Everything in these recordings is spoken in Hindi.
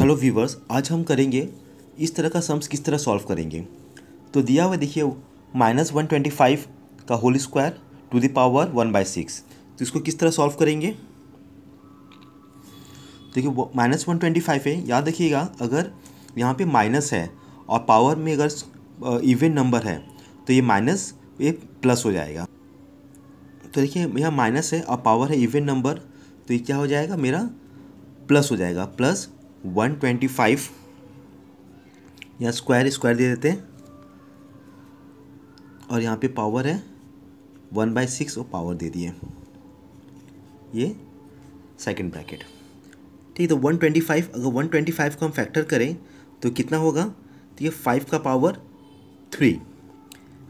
हेलो व्यूवर्स आज हम करेंगे इस तरह का सम्स किस तरह सॉल्व करेंगे तो दिया हुआ देखिए माइनस वन ट्वेंटी फाइव का whole square to the power one by six तो इसको किस तरह सॉल्व करेंगे देखिए माइनस वन ट्वेंटी फाइव है याद रखिएगा अगर यहाँ पे माइनस है और पावर में अगर इवेंट नंबर है तो ये माइनस ये प्लस हो जाएगा तो देखिए यहाँ माइनस है और पावर है इवेंट नंबर तो ये क्या हो जाएगा मेरा प्लस हो जाएगा प्लस वन ट्वेंटी फाइव यहाँ स्क्वायर स्क्वायर दे देते और यहाँ पे पावर है वन बाई सिक्स और पावर दे दिए ये सेकंड ब्रैकेट ठीक है तो वन ट्वेंटी फाइव अगर वन ट्वेंटी फाइव को हम फैक्टर करें तो कितना होगा तो ये फाइव का power three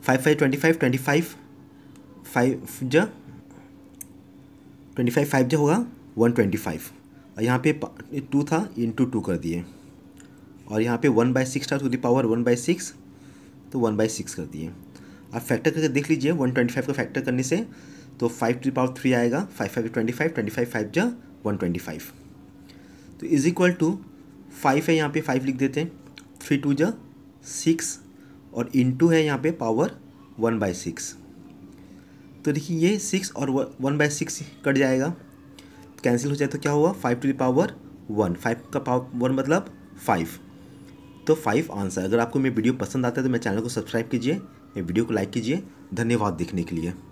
five five twenty five twenty five five जो ट्वेंटी फाइव फाइव जो होगा वन ट्वेंटी फाइव और यहाँ पे टू था इंटू टू कर दिए और यहाँ पे वन बाई सिक्स था to the power one by six तो वन बाई सिक्स कर दिए आप फैक्टर करके देख लीजिए वन ट्वेंटी फाइव का फैक्टर करने से तो फाइव टू पावर थ्री आएगा five five twenty five twenty five five जा वन ट्वेंटी फाइव तो इज इक्वल टू फाइव है यहाँ पे फाइव लिख देते हैं थ्री टू जा सिक्स और इंटू है यहाँ पे पावर वन बाई सिक्स तो देखिए ये सिक्स और वन बाई सिक्स कट जाएगा कैंसिल हो जाए तो क्या हुआ five to the power one five का पावर मतलब फाइव तो फाइव आंसर अगर आपको मेरी वीडियो पसंद आता है तो मेरे चैनल को सब्सक्राइब कीजिए मेरे वीडियो को लाइक कीजिए धन्यवाद देखने के लिए